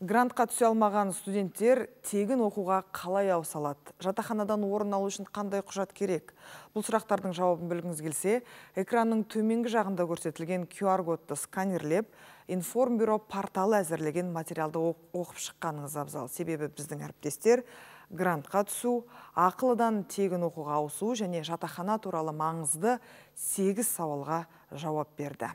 Грантқа түсе алмаған студенттер тегін оқуға қалай ауысалады? Жатақханадан орын алу үшін қандай құжат керек? Бұл сұрақтардың жауабын білгіңіз келсе, экранның төменгі жағында көрсетілген QR-кодты сканерлеп, информ бюро порталы әзірлеген материалды оқып шыққаныңыз абзал. Себебі біздің әріптестер грантқа түсу, ақылыдан тегін оқуға ауысу және жатақхана туралы маңызды 8 сауалға жауап берді.